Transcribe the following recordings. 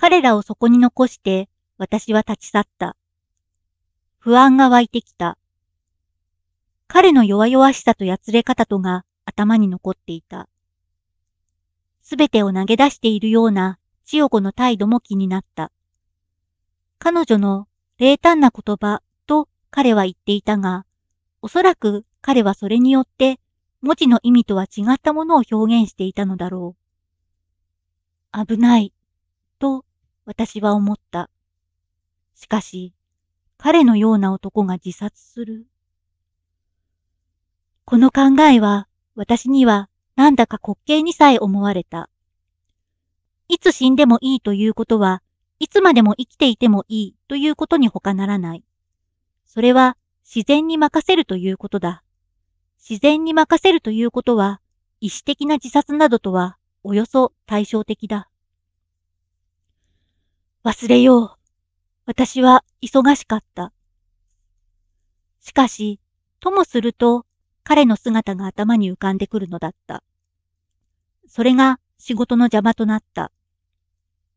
彼らをそこに残して私は立ち去った。不安が湧いてきた。彼の弱々しさとやつれ方とが頭に残っていた。すべてを投げ出しているような千代子の態度も気になった。彼女の冷淡な言葉と彼は言っていたが、おそらく彼はそれによって文字の意味とは違ったものを表現していたのだろう。危ない、と私は思った。しかし、彼のような男が自殺する。この考えは私にはなんだか滑稽にさえ思われた。いつ死んでもいいということはいつまでも生きていてもいいということに他ならない。それは自然に任せるということだ。自然に任せるということは意思的な自殺などとはおよそ対照的だ。忘れよう。私は忙しかった。しかし、ともすると彼の姿が頭に浮かんでくるのだった。それが仕事の邪魔となった。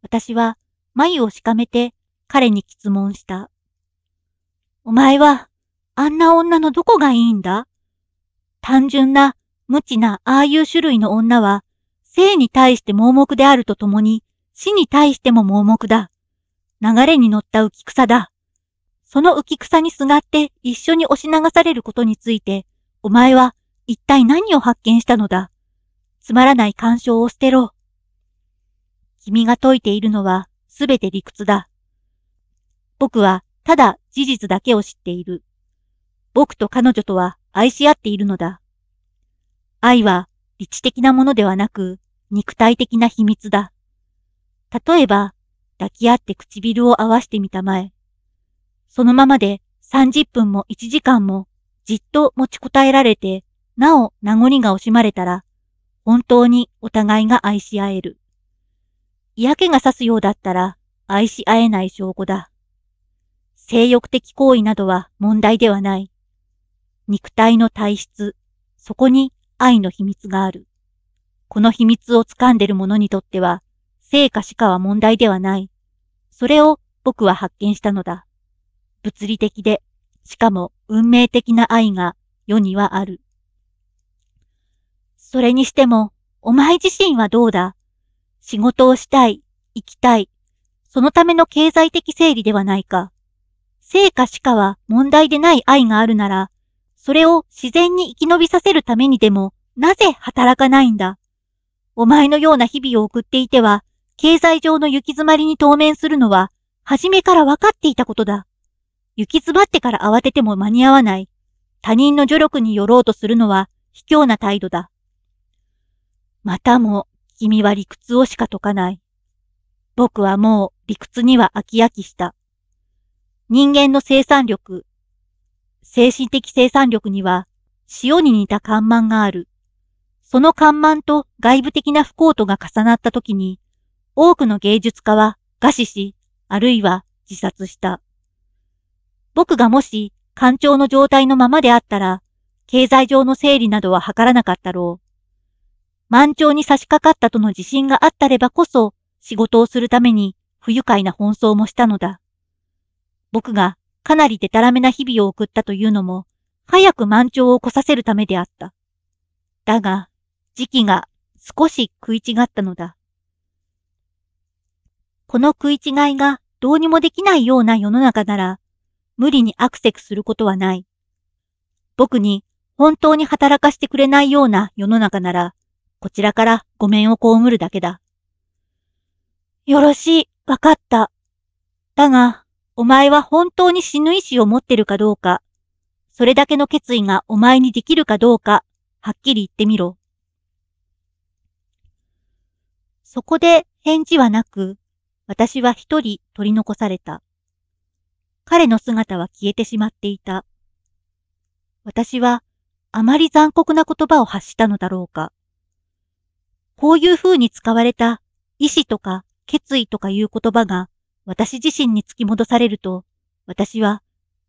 私は眉をしかめて彼に質問した。お前はあんな女のどこがいいんだ単純な無知なああいう種類の女は性に対して盲目であるとともに死に対しても盲目だ。流れに乗った浮き草だ。その浮き草にすがって一緒に押し流されることについて、お前は一体何を発見したのだ。つまらない干渉を捨てろ。君が解いているのはすべて理屈だ。僕はただ事実だけを知っている。僕と彼女とは愛し合っているのだ。愛は理知的なものではなく肉体的な秘密だ。例えば抱き合って唇を合わしてみたまえ。そのままで30分も1時間もじっと持ちこたえられて、なお名残が惜しまれたら、本当にお互いが愛し合える。嫌気がさすようだったら愛し合えない証拠だ。性欲的行為などは問題ではない。肉体の体質、そこに愛の秘密がある。この秘密を掴んでる者にとっては、成果しかは問題ではない。それを僕は発見したのだ。物理的で、しかも運命的な愛が世にはある。それにしても、お前自身はどうだ仕事をしたい、生きたい、そのための経済的整理ではないか。成果しかは問題でない愛があるなら、それを自然に生き延びさせるためにでも、なぜ働かないんだお前のような日々を送っていては、経済上の行き詰まりに当面するのは、初めから分かっていたことだ。行き詰まってから慌てても間に合わない。他人の助力によろうとするのは卑怯な態度だ。またも君は理屈をしか解かない。僕はもう理屈には飽き飽きした。人間の生産力、精神的生産力には塩に似た緩慢がある。その緩慢と外部的な不幸とが重なった時に多くの芸術家は餓死し、あるいは自殺した。僕がもし、干潮の状態のままであったら、経済上の整理などは図らなかったろう。満潮に差し掛かったとの自信があったればこそ、仕事をするために不愉快な奔走もしたのだ。僕がかなりデタラメな日々を送ったというのも、早く満潮を起こさせるためであった。だが、時期が少し食い違ったのだ。この食い違いがどうにもできないような世の中なら、無理にアクセスすることはない。僕に本当に働かせてくれないような世の中なら、こちらからごめんをこむるだけだ。よろしい、わかった。だが、お前は本当に死ぬ意志を持ってるかどうか、それだけの決意がお前にできるかどうか、はっきり言ってみろ。そこで返事はなく、私は一人取り残された。彼の姿は消えてしまっていた。私はあまり残酷な言葉を発したのだろうか。こういう風に使われた意志とか決意とかいう言葉が私自身に突き戻されると、私は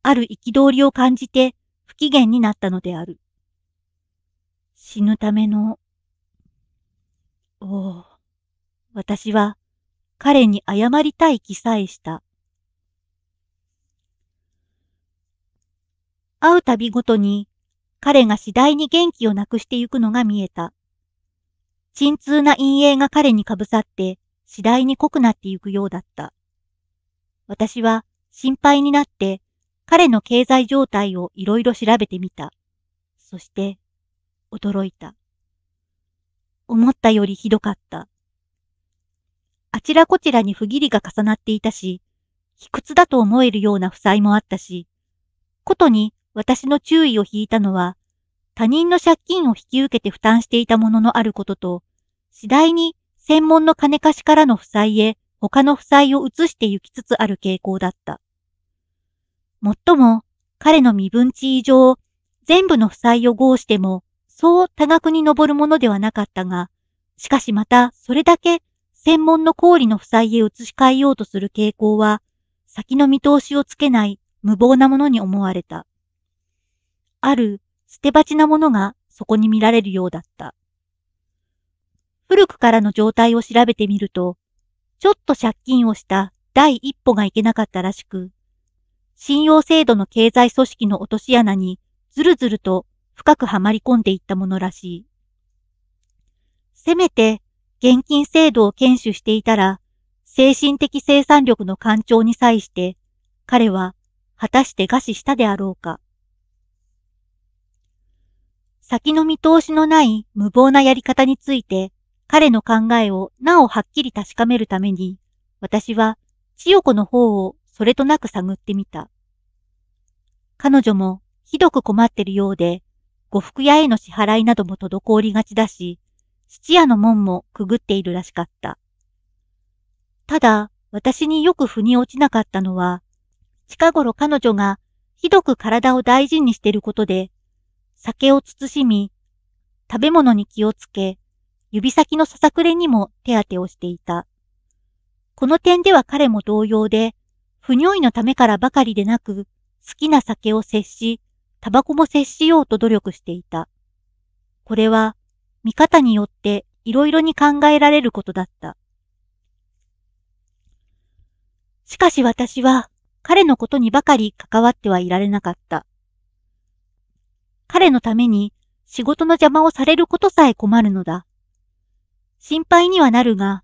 ある憤りを感じて不機嫌になったのである。死ぬための、おお、私は彼に謝りたい気さえした。会うたびごとに彼が次第に元気をなくしてゆくのが見えた。沈痛な陰影が彼にかぶさって次第に濃くなってゆくようだった。私は心配になって彼の経済状態をいろいろ調べてみた。そして驚いた。思ったよりひどかった。あちらこちらに不義理が重なっていたし、卑屈だと思えるような負債もあったし、ことに私の注意を引いたのは、他人の借金を引き受けて負担していたもののあることと、次第に専門の金貸しからの負債へ他の負債を移して行きつつある傾向だった。もっとも彼の身分地以上、全部の負債を合しても、そう多額に上るものではなかったが、しかしまたそれだけ専門の氷の負債へ移し替えようとする傾向は、先の見通しをつけない無謀なものに思われた。ある捨て鉢なものがそこに見られるようだった。古くからの状態を調べてみると、ちょっと借金をした第一歩がいけなかったらしく、信用制度の経済組織の落とし穴にずるずると深くはまり込んでいったものらしい。せめて現金制度を堅守していたら、精神的生産力の干潮に際して、彼は果たして餓死したであろうか。先の見通しのない無謀なやり方について、彼の考えをなおはっきり確かめるために、私は千代子の方をそれとなく探ってみた。彼女もひどく困ってるようで、呉服屋への支払いなども滞りがちだし、質屋の門もくぐっているらしかった。ただ、私によく腑に落ちなかったのは、近頃彼女がひどく体を大事にしていることで、酒を慎み、食べ物に気をつけ、指先のささくれにも手当てをしていた。この点では彼も同様で、不尿意のためからばかりでなく、好きな酒を摂し、タバコも摂しようと努力していた。これは見方によっていろいろに考えられることだった。しかし私は彼のことにばかり関わってはいられなかった。彼のために仕事の邪魔をされることさえ困るのだ。心配にはなるが、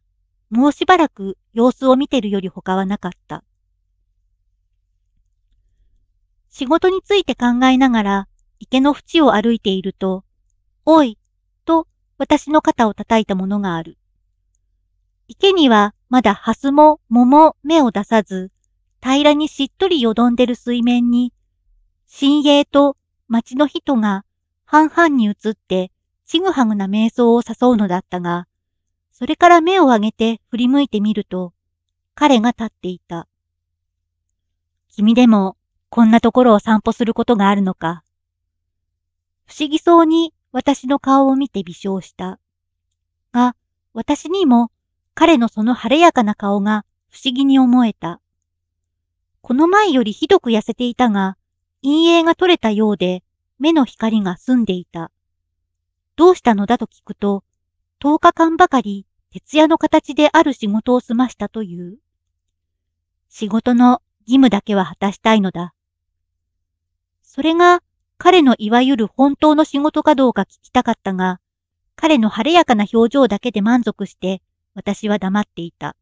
もうしばらく様子を見てるより他はなかった。仕事について考えながら池の淵を歩いていると、おい、と私の肩を叩いたものがある。池にはまだハスも桃も芽を出さず、平らにしっとりよどんでる水面に、新鋭と町の人が半々に移って、ちぐはぐな瞑想を誘うのだったが、それから目を上げて振り向いてみると、彼が立っていた。君でも、こんなところを散歩することがあるのか。不思議そうに私の顔を見て微笑した。が、私にも彼のその晴れやかな顔が不思議に思えた。この前よりひどく痩せていたが、陰影が取れたようで目の光が澄んでいた。どうしたのだと聞くと、10日間ばかり徹夜の形である仕事を済ましたという。仕事の義務だけは果たしたいのだ。それが彼のいわゆる本当の仕事かどうか聞きたかったが、彼の晴れやかな表情だけで満足して、私は黙っていた。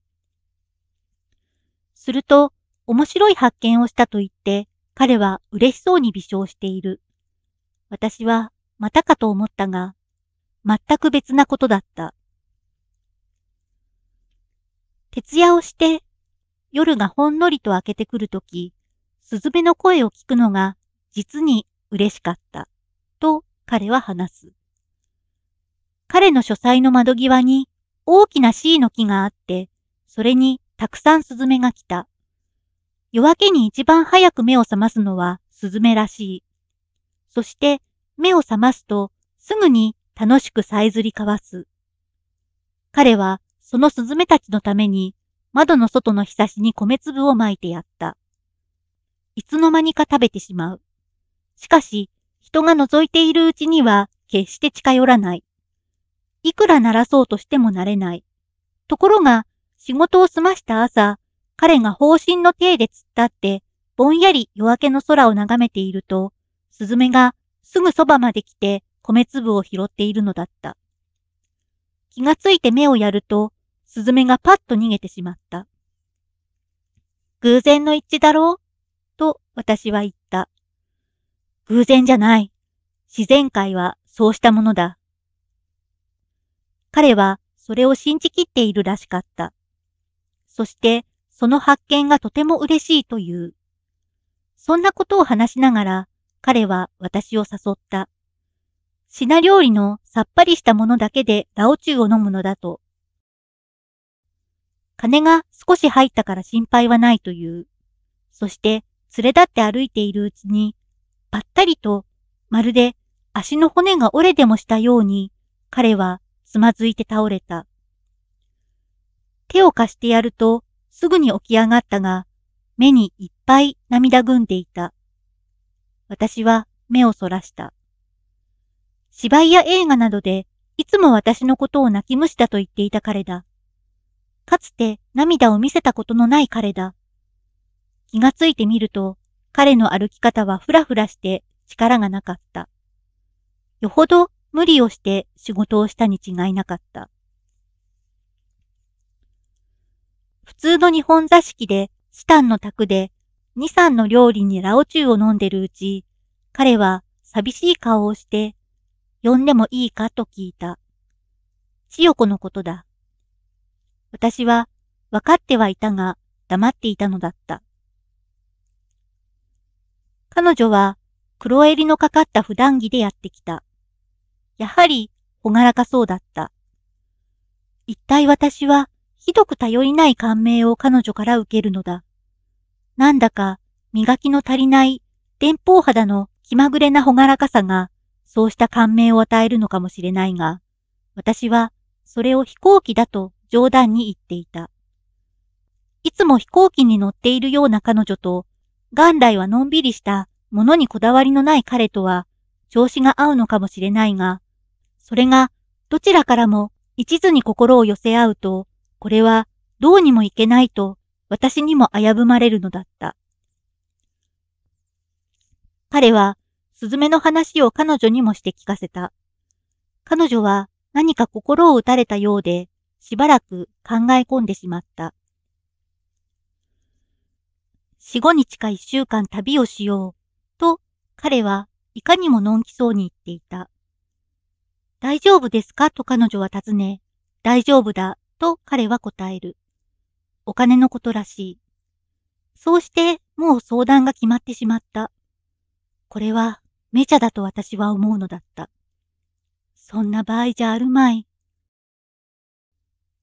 すると、面白い発見をしたと言って、彼は嬉しそうに微笑している。私は、またかと思ったが、全く別なことだった。徹夜をして、夜がほんのりと明けてくるとき、すずめの声を聞くのが、実に嬉しかった。と彼は話す。彼の書斎の窓際に大きな C の木があって、それにたくさんスズメが来た。夜明けに一番早く目を覚ますのはスズメらしい。そして目を覚ますとすぐに楽しくさえずり交わす。彼はそのスズメたちのために窓の外の日差しに米粒をまいてやった。いつの間にか食べてしまう。しかし、人が覗いているうちには決して近寄らない。いくら鳴らそうとしてもなれない。ところが、仕事を済ました朝、彼が方針の手で突っ立って、ぼんやり夜明けの空を眺めていると、スズメがすぐそばまで来て米粒を拾っているのだった。気がついて目をやると、スズメがパッと逃げてしまった。偶然の一致だろうと私は言った。偶然じゃない。自然界はそうしたものだ。彼はそれを信じきっているらしかった。そしてその発見がとても嬉しいという。そんなことを話しながら彼は私を誘った。品料理のさっぱりしたものだけでラオチュウを飲むのだと。金が少し入ったから心配はないという。そして連れ立って歩いているうちにぱったりと、まるで足の骨が折れでもしたように、彼はつまずいて倒れた。手を貸してやると、すぐに起き上がったが、目にいっぱい涙ぐんでいた。私は目をそらした。芝居や映画などで、いつも私のことを泣き虫だと言っていた彼だ。かつて涙を見せたことのない彼だ。気がついてみると、彼の歩き方はふらふらして力がなかった。よほど無理をして仕事をしたに違いなかった。普通の日本座敷で、シタンの宅で、二三の料理にラオチューを飲んでるうち、彼は寂しい顔をして、呼んでもいいかと聞いた。千代子のことだ。私は分かってはいたが黙っていたのだった。彼女は黒襟のかかった普段着でやってきた。やはり、ほがらかそうだった。一体私は、ひどく頼りない感銘を彼女から受けるのだ。なんだか、磨きの足りない、電報肌の気まぐれなほがらかさが、そうした感銘を与えるのかもしれないが、私は、それを飛行機だと冗談に言っていた。いつも飛行機に乗っているような彼女と、元来はのんびりしたものにこだわりのない彼とは調子が合うのかもしれないが、それがどちらからも一途に心を寄せ合うと、これはどうにもいけないと私にも危ぶまれるのだった。彼は、スズメの話を彼女にもして聞かせた。彼女は何か心を打たれたようで、しばらく考え込んでしまった。4、5日か1週間旅をしよう、と彼はいかにものんきそうに言っていた。大丈夫ですかと彼女は尋ね、大丈夫だ、と彼は答える。お金のことらしい。そうしてもう相談が決まってしまった。これはめちゃだと私は思うのだった。そんな場合じゃあるまい。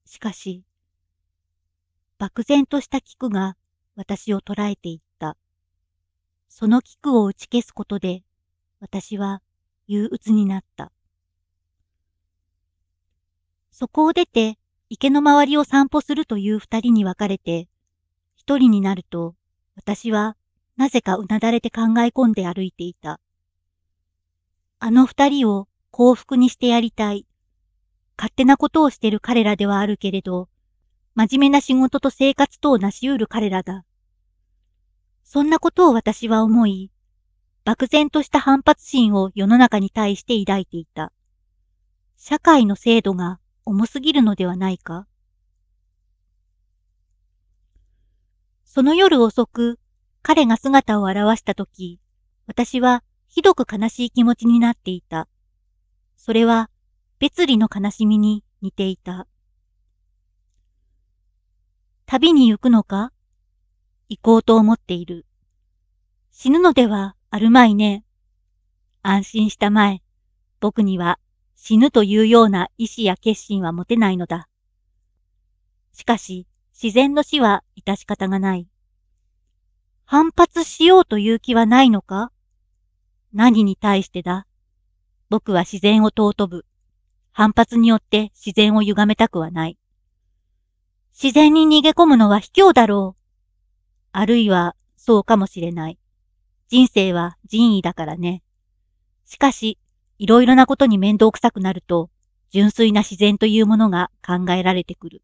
しかし、漠然とした菊が私を捉えていった。その菊を打ち消すことで、私は憂鬱になった。そこを出て、池の周りを散歩するという二人に分かれて、一人になると、私はなぜかうなだれて考え込んで歩いていた。あの二人を幸福にしてやりたい。勝手なことをしてる彼らではあるけれど、真面目な仕事と生活とを成し得る彼らだ。そんなことを私は思い、漠然とした反発心を世の中に対して抱いていた。社会の制度が重すぎるのではないか。その夜遅く、彼が姿を現したとき、私はひどく悲しい気持ちになっていた。それは別離の悲しみに似ていた。旅に行くのか行こうと思っている。死ぬのではあるまいね。安心したまえ、僕には死ぬというような意志や決心は持てないのだ。しかし、自然の死は致し方がない。反発しようという気はないのか何に対してだ僕は自然を尊ぶ。反発によって自然を歪めたくはない。自然に逃げ込むのは卑怯だろう。あるいはそうかもしれない。人生は人為だからね。しかし、いろいろなことに面倒くさくなると、純粋な自然というものが考えられてくる。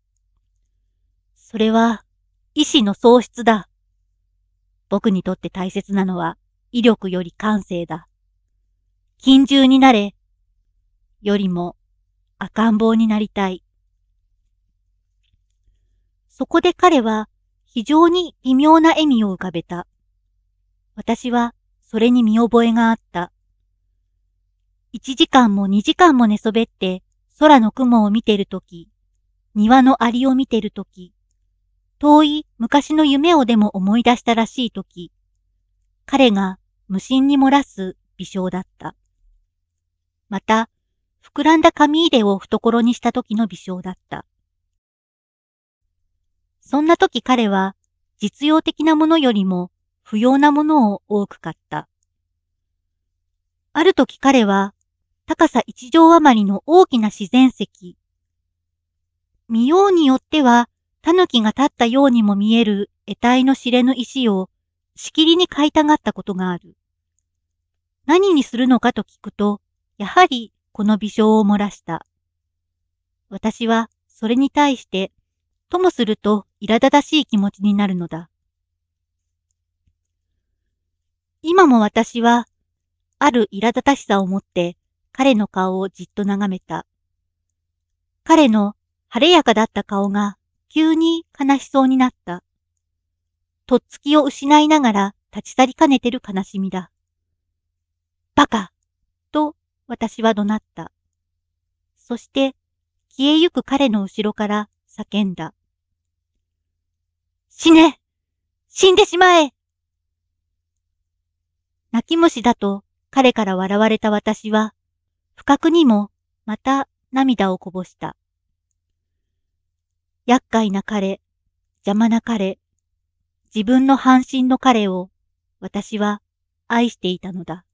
それは、意志の喪失だ。僕にとって大切なのは、威力より感性だ。金獣になれ、よりも赤ん坊になりたい。そこで彼は非常に微妙な笑みを浮かべた。私はそれに見覚えがあった。一時間も二時間も寝そべって空の雲を見てるとき、庭のアリを見てるとき、遠い昔の夢をでも思い出したらしいとき、彼が無心に漏らす微笑だった。また、膨らんだ紙入れを懐にした時の微笑だった。そんな時彼は実用的なものよりも不要なものを多く買った。ある時彼は高さ一畳余りの大きな自然石。見ようによっては狸が立ったようにも見える得体の知れぬ石をしきりに買いたがったことがある。何にするのかと聞くと、やはりこの微笑を漏らした。私はそれに対してともすると苛立たしい気持ちになるのだ。今も私は、ある苛立たしさを持って彼の顔をじっと眺めた。彼の晴れやかだった顔が急に悲しそうになった。とっつきを失いながら立ち去りかねてる悲しみだ。バカと私は怒鳴った。そして消えゆく彼の後ろから叫んだ。死ね死んでしまえ泣き虫だと彼から笑われた私は、不覚にもまた涙をこぼした。厄介な彼、邪魔な彼、自分の半身の彼を私は愛していたのだ。